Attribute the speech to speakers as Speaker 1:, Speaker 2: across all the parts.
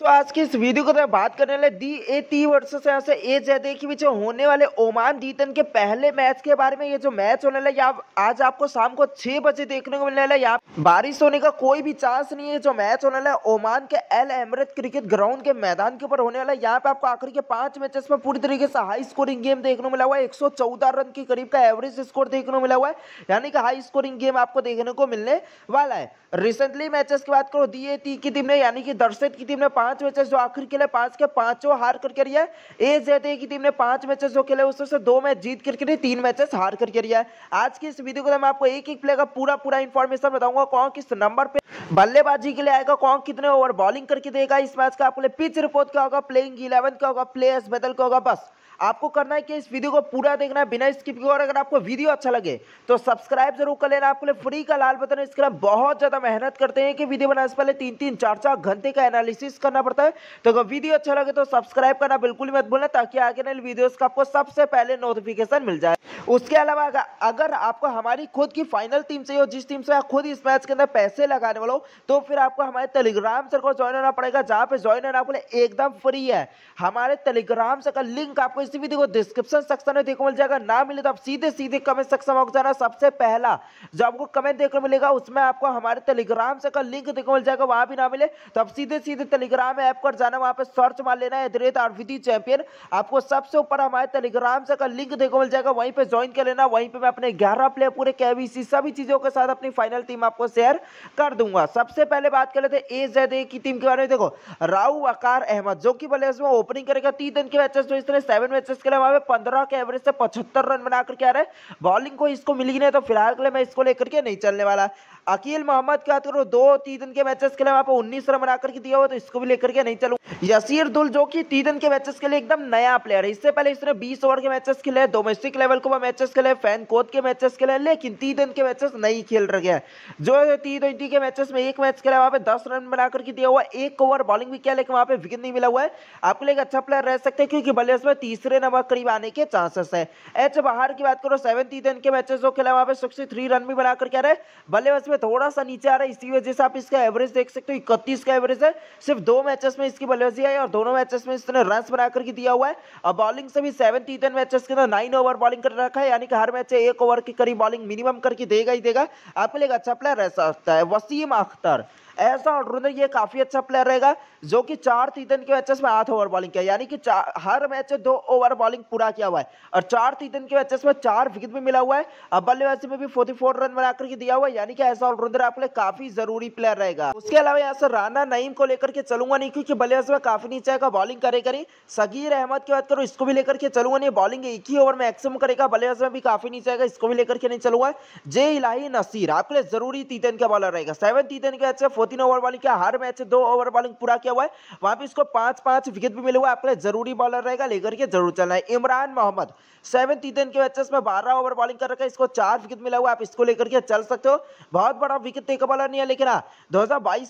Speaker 1: तो आज की इस वीडियो को तो बात करने वाले दी ए टी वर्सेस यहाँ से ए जैदे के बीच होने वाले ओमान दीतन के पहले मैच के बारे में ये जो मैच होने वाला है आप, आज आपको शाम को छह बजे देखने को मिलने वाला है यहाँ बारिश होने का कोई भी चांस नहीं है जो मैच होने वाला है ओमान के एल अमृत क्रिकेट ग्राउंड के मैदान के ऊपर होने वाला है यहाँ पे आपको आखिरी के पांच मैचेस में पूरी तरीके से हाई स्कोरिंग गेम देखने को मिला हुआ है एक रन के करीब का एवरेज स्कोर देखने को मिला हुआ है यानी कि हाई स्कोरिंग गेम आपको देखने को मिलने वाला है रिसेंटली मैचेस की बात करो दी ए टी की टीम ने यानी कि दर्शक की टीम ने पांच मैचेस जो आखिर खेले पांच के पांचों हार करके रही है ए जेड ए की टीम ने पांच मैचेस जो खेले उसमें से दो मैच जीत करके रही तीन मैचेस हार करके रही है आज की इस वीडियो को मैं आपको एक एक प्लेयर का पूरा पूरा इन्फॉर्मेशन बताऊंगा कौन किस नंबर पर बल्लेबाजी के लिए आएगा कौन कितने ओवर बॉलिंग करके देगा इस मैच का आपको पिच रिपोर्ट क्या होगा प्लेइंग इलेवन क्या होगा प्लेयर्स बदल क्या होगा बस आपको करना है कि इस वीडियो को पूरा देखना है बिना स्किप के और अगर आपको वीडियो अच्छा लगे तो सब्सक्राइब जरूर कर लेना आपके लिए फ्री का लाल बटन इसके लिए बहुत ज़्यादा मेहनत करते हैं कि वीडियो बनाने से पहले तीन तीन चार चार घंटे का एनालिसिस करना पड़ता है तो अगर वीडियो अच्छा लगे तो सब्सक्राइब करना बिल्कुल मत भूलना ताकि आगे नई वीडियोज़ का आपको सबसे पहले नोटिफिकेशन मिल जाए उसके अलावा अगर आपको हमारी खुद की फाइनल टीम चाहिए हो जिस टीम से खुद इस मैच के अंदर पैसे लगाने वालों हो तो फिर आपको हमारे टेलीग्राम सर्कल ज्वाइन होना पड़ेगा जहाँ पे ज्वाइन होना आपको एकदम फ्री है हमारे टेलीग्राम सर्कल लिंक आपको इसी वीडियो को डिस्क्रिप्शन सेक्शन में देखो मिल जाएगा ना मिले तो आप सीधे सीधे कमेंट सेक्शन में जाना सबसे पहला जो आपको कमेंट देखने मिलेगा उसमें आपको हमारे टेलीग्राम से का लिंक देखो मिल जाएगा वहां भी ना मिले तो आप सीधे सीधे टेलीग्राम ऐप पर जाना वहां पर सर्च मार लेना है रेट आरविदी चैंपियन आपको सबसे ऊपर हमारे टेलीग्राम से का लिंक देखो मिल जाएगा वहीं पर ज्वाइन कर लेना वहीं पर मैं अपने ग्यारह प्लेयर पूरे के सभी चीज़ों के साथ अपनी फाइनल टीम आपको शेयर कर दूंगा सबसे पहले बात कर लेते ए जैद की टीम के बारे में देखो राउ वकार अहमद जो कि बल्लेबाज में ओपनिंग करेगा तीन दिन के मैचेस में इसने सेवन मैचेस के लिए वहाँ पे पंद्रह के एवरेज से पचहत्तर रन बनाकर के आ रहे हैं बॉलिंग को इसको मिली नहीं तो फिलहाल के लिए मैं इसको लेकर के नहीं चलने वाला अकील मोहम्मद की बात करो दो दिन के मैचेस के लिए वहाँ उन्नीस रन बनाकर के दिया हुआ तो इसको भी लेकर के नहीं चलू यसीर दुल जो कि टी के मैचेस के लिए एकदम नया प्लेयर है इससे पहले इसने बीस ओवर के मैचेस खेले डोमेस्टिक लेवल को मैचेस खेले फैन कोच के मैचेस खेले लेकिन दिन के मैचेस नहीं खेल रहे हैं जो टी ट्वेंटी के मैचेस में एक मैच खेला वहाँ पे दस रन बनाकर के दिया हुआ एक ओवर बॉलिंग भी किया लेकिन वहाँ पे विकेट नहीं मिला हुआ है आपके लिए एक अच्छा प्लेयर रह सकते हैं क्योंकि बल्ले में तीसरे नंबर करीब आने के चांसेस है एच बाहर की बात करो सेवन टी के मैचेस खेला वहाँ पे सिक्सटी रन भी बनाकर क्या रहे बल्ले में में थोड़ा सा नीचे आ रहा है इसी वजह से आप इसका एवरेज देख सकते हो इकतीस का एवरेज है सिर्फ दो मैचेस में इसकी बल्लेबाजी आई और दोनों मैचेस में इसने रन बना करके दिया हुआ है और बॉलिंग से भी सेवन टी टेन मैचेस के अंदर नाइन ओवर बॉलिंग कर रखा है यानी कि हर मैच एक ओवर के करीब बॉलिंग मिनिमम करके देगा ही देगा आपके लिए अच्छा प्लेयर रह सकता है वसीम अख्तर ऐसा ऑलराउंडर ये काफ़ी अच्छा प्लेयर रहेगा जो कि चार टी के मैचेस में आठ ओवर बॉलिंग किया यानी कि हर मैच दो ओवर बॉलिंग पूरा किया हुआ है और चार टी के मैचेस में चार विकेट भी मिला हुआ है अब बल्लेबाजी में भी फोर्टी फोर रन बनाकर के दिया हुआ है यानी कि ऐसा ऑलराउंडर आपके लिए काफ़ी जरूरी प्लेयर रहेगा उसके अलावा यहाँ से राना नईम को लेकर के चलूंगा नहीं क्योंकि बल्लेबाज में काफ़ी नीचे आएगा बॉलिंग करे करी सगीर अहमद की बात करो इसको भी लेकर के चलूंगा नहीं बॉलिंग एक ही ओवर में एक्सम करेगा बल्लेबाज में भी काफ़ी नीचे आएगा इसको भी लेकर के नहीं चलूंगा जे इलाही नसीर आपके लिए जरूरी तीतन का बॉलर रहेगा सेवन तीतन के मैच में तीन ओवर बॉलिंग किया हर मैच दो ओवर बॉलिंग पूरा किया हुआ है वहां पे इसको पांच पांच विकेट भी मिले हुआ लिए जरूरी बॉलर रहेगा लेकर के जरूर चलना है इमरान मोहम्मद सेवन तीन के मैचेस में बारह ओवर बॉलिंग कर रखा है इसको चार विकेट मिला हुआ आप इसको लेकर के चल सकते हो बहुत बड़ा विकेट देखा बॉलर नहीं है लेकिन हाँ दो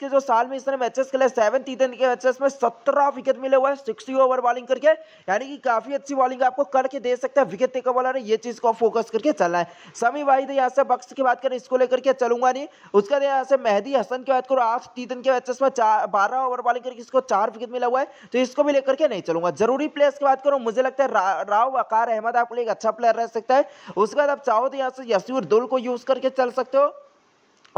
Speaker 1: के जो साल में इसने मैचेस खेले सेवन तीन के मैचेस में सत्रह विकेट मिले हुआ है सिक्सटी ओवर बॉलिंग करके यानी कि काफी अच्छी बॉलिंग आपको करके दे सकता है विकेट देखा बॉलर ये चीज को फोकस करके चलना है समी वाहिद यहाँ से बक्स की बात करें इसको लेकर के चलूंगा नहीं उसके बाद यहाँ से मेहदी हसन की बात करूँ आज टीतन के मैचेस में चार बारह ओवर बॉलिंग करके इसको चार विकेट मिला हुआ है तो इसको भी लेकर के नहीं चलूंगा जरूरी प्लेयर्स की बात करूँ मुझे लगता है रा, राव वकार अहमद आपके लिए एक अच्छा प्लेयर रह सकता है उसके बाद आप चाहो तो यहाँ से यसूर दुल को यूज करके चल सकते हो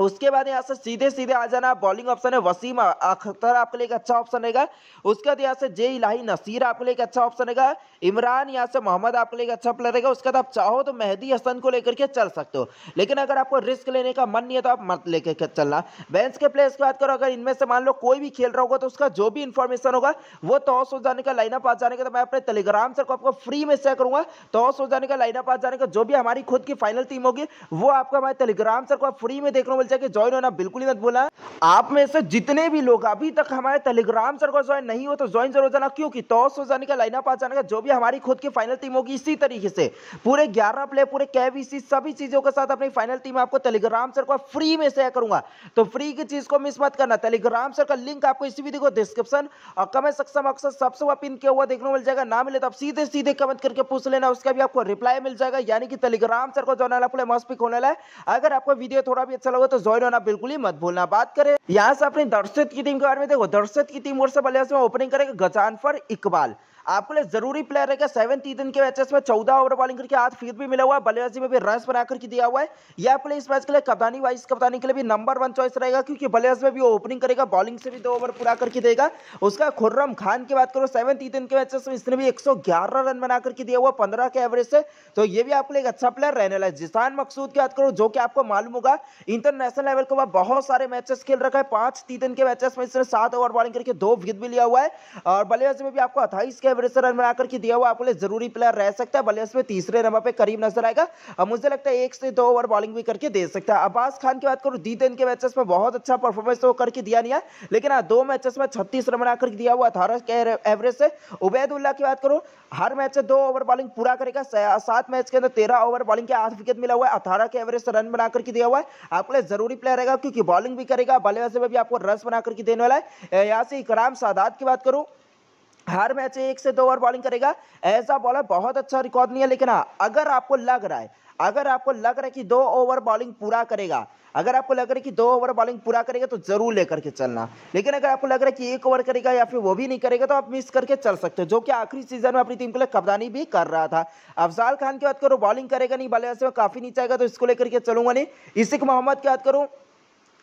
Speaker 1: उसके बाद यहाँ से सीधे सीधे आ जाना बॉलिंग ऑप्शन है वसीम अख्तर आपके लिए एक अच्छा ऑप्शन रहेगा उसके बाद यहाँ से जे इलाही नसीर आपके लिए एक अच्छा ऑप्शन रहेगा इमरान यहाँ से मोहम्मद आपके लिए एक अच्छा प्लेयर रहेगा उसके बाद आप चाहो तो मेहदी हसन को लेकर के चल सकते हो लेकिन अगर आपको रिस्क लेने का मन नहीं है तो आप मत लेकर चलना बेंच के प्लेयर्स की बात करो अगर इनमें से मान लो कोई भी खेल रहा होगा तो उसका जो भी इन्फॉर्मेशन होगा वो टॉस हो जाने का लाइनअप आ जाने का तो मैं अपने टेलीग्राम सर को आपको फ्री में शेयर करूंगा टॉस हो जाने का लाइनअप आ जाने का जो भी हमारी खुद की फाइनल टीम होगी वो आपको हमारे टेलीग्राम सर को फ्री में देख रहा लेवल जाके ज्वाइन होना बिल्कुल ही मत बोला आप में से जितने भी लोग अभी तक हमारे टेलीग्राम सर्वर ज्वाइन नहीं तो हो तो ज्वाइन जरूर जाना क्योंकि टॉस हो जाने का लाइनअप आ जाने का जो भी हमारी खुद की फाइनल टीम होगी इसी तरीके से पूरे ग्यारह प्लेयर पूरे कैबीसी सभी चीजों के साथ अपनी फाइनल टीम आपको टेलीग्राम सर्वर फ्री में शेयर करूंगा तो फ्री की चीज को मिस मत करना टेलीग्राम सर का लिंक आपको इसी वीडियो को डिस्क्रिप्शन और कमेंट सक्षम अक्सर सबसे वह पिन किया हुआ देखने को मिल जाएगा ना मिले तो आप सीधे सीधे कमेंट करके पूछ लेना उसका भी आपको रिप्लाई मिल जाएगा यानी कि टेलीग्राम सर को जो मस्त पिक होने लगा अगर आपको वीडियो थोड़ा भी अच्छा लगा तो ज्वाइन होना बिल्कुल ही मत भूलना बात करें यहाँ से अपनी दर्शित की टीम के बारे में देखो दर्शित की टीम और से बल्लेबाज ओपनिंग करेगा गजानफर इकबाल आपके लिए जरूरी प्लेयर रहेगा सेवन टी के मैचेस में चौदह ओवर बॉलिंग करके आज फिर भी मिला हुआ है बल्लेबाजी में भी रन बनाकर के दिया हुआ है यह प्ले इस मैच के लिए कप्तानी वाइस कप्तानी के लिए भी नंबर वन चॉइस रहेगा क्योंकि बल्लेबाज में भी ओपनिंग करेगा बॉलिंग से भी दो ओवर पूरा करके देगा उसका खुर्रम खान की बात करो सेवन टी के मैचेस में इसने भी एक रन बना करके दिया हुआ पंद्रह के एवरेज से तो ये भी आपके लिए एक अच्छा प्लेयर रहने लगा जिसान मकसूद की बात करो जो कि आपको मालूम होगा इंटरनेशनल लेवल के वह बहुत सारे मैचेस खेल रखा है पांच टी के मैचेस में इसने सात ओवर बॉलिंग करके दो विकेट भी लिया हुआ है और बल्लेबाजी में भी आपको अट्ठाईस के एवरेसर रन बनाकर के दिया हुआ आपके लिए जरूरी प्लेयर रह सकता है भले उसमें तीसरे नंबर पे करीब नजर आएगा अब मुझे लगता है एक से दो ओवर बॉलिंग भी करके दे सकता है अब्बास खान की बात करूँ दी दिन के मैचेस में बहुत अच्छा परफॉर्मेंस तो करके दिया नहीं है लेकिन हाँ दो मैचेस में छत्तीस रन बनाकर दिया हुआ अठारह के एवरेज से उबैदुल्ला की बात करो हर मैच से दो ओवर बॉलिंग पूरा करेगा सात मैच के अंदर तेरह ओवर बॉलिंग के आठ विकेट मिला हुआ है अठारह के एवरेज से रन बनाकर के दिया हुआ है आपके लिए जरूरी प्लेयर रहेगा क्योंकि बॉलिंग भी करेगा बल्लेबाजी में भी आपको रन बनाकर के देने वाला है यहाँ से इकराम सादात की बात करूँ हर मैच एक से दो ओवर बॉलिंग करेगा ऐसा बॉलर बहुत अच्छा रिकॉर्ड नहीं है लेकिन हाँ अगर आपको लग रहा है अगर आपको लग रहा है कि दो ओवर बॉलिंग पूरा करेगा अगर आपको लग रहा है कि दो ओवर बॉलिंग पूरा करेगा तो जरूर लेकर के चलना लेकिन अगर आपको लग रहा है कि एक ओवर करेगा या फिर वो भी नहीं करेगा तो आप मिस करके चल सकते हो जो कि आखिरी सीजन में अपनी टीम के लिए कप्तानी भी कर रहा था अफजाल खान की बात करो बॉलिंग करेगा नहीं बल्ले से काफी नीचे आएगा तो इसको लेकर के चलूंगा नहीं इसी मोहम्मद की बात करूँ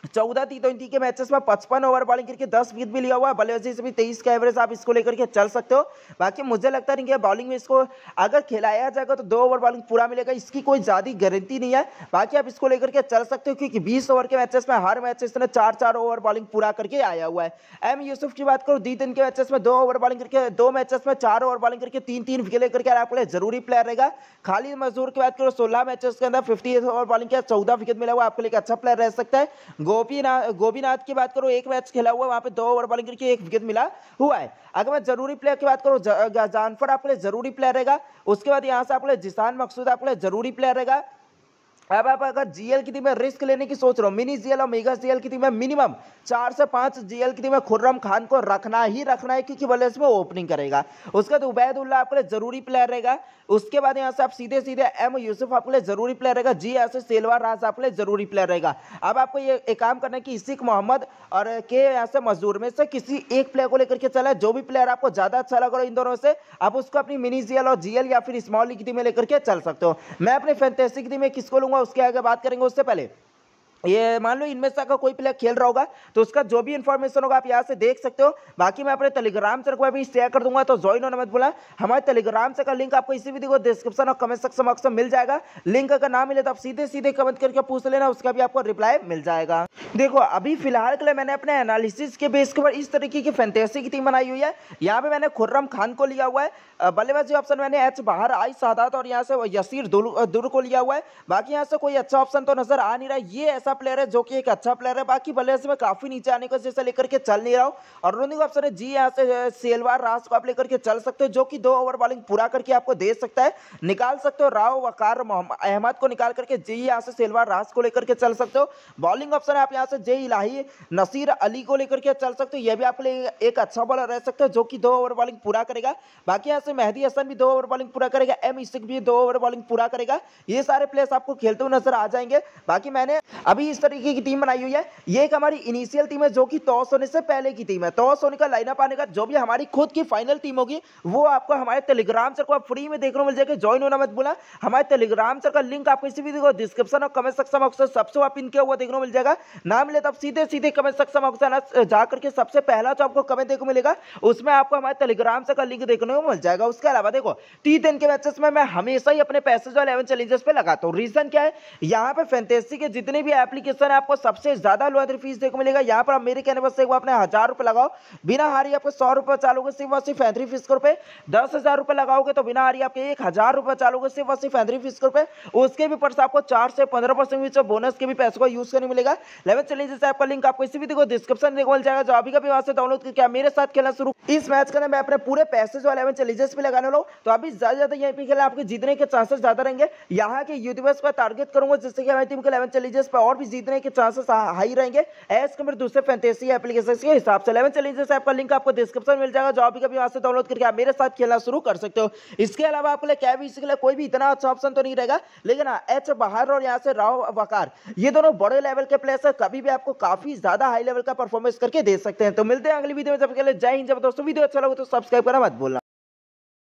Speaker 1: चौदह टी ट्वेंटी के मैचेस में पचपन ओवर बॉलिंग करके दस विकेट भी लिया हुआ है बल्लेबाजी से भी तेईस का एवरेज आप इसको लेकर के चल सकते हो बाकी मुझे लगता नहीं कि बॉलिंग में इसको अगर खिलाया जाएगा तो दो ओवर बॉलिंग पूरा मिलेगा इसकी कोई ज़्यादा गारंटी नहीं है बाकी आप इसको लेकर के चल सकते हो क्योंकि बीस ओवर के मैचेस में हर मैच इसने चार चार ओवर बॉलिंग पूरा करके आया हुआ है एम यूसुफ की बात करो दी दिन के मैचेस में दो ओवर बॉलिंग करके दो मैचेस में चार ओवर बॉलिंग करके तीन तीन विकेट लेकर के आपके लिए जरूरी प्लेयर रहेगा खाली मजदूर की बात करो सोलह मैचेस के अंदर फिफ्टी ओवर बॉलिंग किया चौदह विकेट मिला हुआ आपके लिए अच्छा प्लेयर रह सकता है गोपीनाथ गोपीनाथ की बात करो एक मैच खेला हुआ वहां पे दो ओवर बॉलिंग करके एक विकेट मिला हुआ है अगर मैं जरूरी प्लेयर की बात करो जानफर आपके लिए जरूरी प्लेयर रहेगा उसके बाद यहाँ से आपके लिए जिसान मकसूद आपके लिए जरूरी प्लेयर रहेगा अब आप अगर जीएल की थी मैं रिस्क लेने की सोच रहा हूँ मिनी जीएल और मेगा जीएल की थी मैं मिनिमम चार से पांच जीएल की थी मैं खुर्रम खान को रखना ही रखना है क्योंकि बल्ले इसमें ओपनिंग करेगा उसके बाद उबैदुल्ला आपके लिए जरूरी प्लेयर रहेगा उसके बाद यहाँ से आप सीधे सीधे एम यूसुफ आपके लिए जरूरी प्लेयर रहेगा जी एस सेलवार राज आपके लिए जरूरी प्लेयर रहेगा अब आपको ये एक काम करना है कि इसिक मोहम्मद और के यहाँ से मजदूर में से किसी एक प्लेयर को लेकर के चला जो भी प्लेयर आपको ज़्यादा अच्छा लग रहा इन दोनों से आप उसको अपनी मिनी जीएल और जीएल या फिर स्मॉल लीग में लेकर के चल सकते हो मैं अपने फैंतेसिक की में किसको लूंगा होगा उसके आगे बात करेंगे उससे पहले ये मान लो इनमें से कोई प्लेयर खेल रहा होगा तो उसका जो भी इन्फॉर्मेशन होगा आप यहाँ से देख सकते हो बाकी मैं अपने टेलीग्राम से को भी शेयर कर दूंगा तो ज्वाइन होना मत बोला हमारे टेलीग्राम से का लिंक आपको इसी वीडियो को डिस्क्रिप्शन और कमेंट सेक्शन बॉक्स में मिल जाएगा लिंक अगर ना मिले तो आप सीधे सीधे कमेंट करके पूछ लेना उसका भी आपको रिप्लाई मिल जाएगा देखो अभी फिलहाल के लिए मैंने अपने एनालिसिस के बेस के ऊपर इस तरीके की फैंटेसी की टीम बनाई हुई है यहाँ पे मैंने खुर्रम खान को लिया हुआ है बल्लेबाजी ऑप्शन मैंने एच बाहर आई सादात और यहाँ से यसीर दुर को लिया हुआ है बाकी यहाँ से कोई अच्छा ऑप्शन तो नजर आ नहीं रहा ये ऐसा अच्छा प्लेयर है जो कि एक अच्छा प्लेयर है बाकी भले से मैं काफी नीचे आने को जैसे लेकर के चल नहीं रहा हूँ और रोनी को ऑप्शन है जी यहाँ से सेलवार रास को आप लेकर के चल सकते हो जो कि दो ओवर बॉलिंग पूरा करके आपको दे सकता है निकाल सकते हो राव वकार अहमद को निकाल करके जे यहाँ से सेलवार रास को लेकर के चल सकते हो बॉलिंग ऑप्शन है आप यहाँ से जे इलाही नसीर अली को लेकर के चल सकते हो यह भी आपके लिए एक अच्छा बॉलर रह सकता है जो कि दो ओवर बॉलिंग पूरा करेगा बाकी यहाँ से मेहदी हसन भी दो ओवर बॉलिंग पूरा करेगा एम इसिक भी दो ओवर बॉलिंग पूरा करेगा ये सारे प्लेयर्स आपको खेलते हुए नजर आ जाएंगे बाकी मैंने अभी अभी इस तरीके की टीम बनाई हुई है ये एक हमारी इनिशियल टीम है जो कि टॉस होने से पहले की टीम है टॉस होने का लाइनअप आने का जो भी हमारी खुद की फाइनल टीम होगी वो आपको हमारे टेलीग्राम सर को आप फ्री में देखने मिल जाएगा ज्वाइन होना मत बोला हमारे टेलीग्राम सर का लिंक आपको इसी वीडियो को डिस्क्रिप्शन और कमेंट सेक्शन ऑक्सर सबसे आप इनके हुआ देखने मिल जाएगा नाम मिले तो आप सीधे सीधे कमेंट सेक्शन ऑक्सर जाकर के सबसे पहला जो आपको कमेंट देखने मिलेगा उसमें आपको हमारे टेलीग्राम सर का लिंक देखने को मिल जाएगा उसके अलावा देखो टी दिन के मैचेस में मैं हमेशा ही अपने पैसेज और इलेवन चैलेंजेस पर लगाता हूँ रीजन क्या है यहाँ पे फैंटेसी के जितने भी ऐप एप्लीकेशन है आपको सबसे ज्यादा लोअर फीस देखो मिलेगा यहाँ पर मेरे कहने पर सिर्फ अपने हजार रुपए लगाओ बिना हारी आपको सौ रुपए चालोगे सिर्फ और सिर्फ एंट्री फीस के रुपये दस हजार रुपए लगाओगे तो बिना हारी आपके एक हजार रुपए चालोगे सिर्फ और सिर्फ एंट्री फीस के रुपये उसके भी पर्स आपको चार से पंद्रह परसेंट बोनस के भी पैसे को यूज करने मिलेगा लेवल चलिए जैसे आपका लिंक आपको इसी भी देखो डिस्क्रिप्शन देखो मिल जाएगा जो अभी का भी वहाँ से डाउनलोड करके मेरे साथ खेलना शुरू इस मैच के अंदर मैं अपने पूरे पैसे जो इलेवन चैलेंजेस भी लगाने लो तो अभी ज्यादा ज्यादा यहीं पे खेला आपके जीतने के चांसेस ज्यादा रहेंगे यहाँ के यूट्यूबर्स पर टारगेट करूंगा जिससे कि हमारी टीम के इलेवन चैलेंजेस पर और भी जीतने के चांसेस हाई रहेंगे एज कम्पेयर दूसरे फैंटेसी एप्लीकेशन के हिसाब से इलेवन चैलेंजेस ऐप का लिंक आपको डिस्क्रिप्शन मिल जाएगा जो आप भी कभी वहां से डाउनलोड करके आप मेरे साथ खेलना शुरू कर सकते हो इसके अलावा आपके लिए कैब के लिए कोई भी इतना अच्छा ऑप्शन तो नहीं रहेगा लेकिन एच हाँ, बाहर और यहाँ से राव वकार ये दोनों बड़े लेवल के प्लेयर्स है कभी भी आपको काफी ज्यादा हाई लेवल का परफॉर्मेंस करके दे सकते हैं तो मिलते हैं अगली वीडियो में जब के लिए जय हिंद जब दोस्तों वीडियो अच्छा लगे तो सब्सक्राइब करना मत बोलना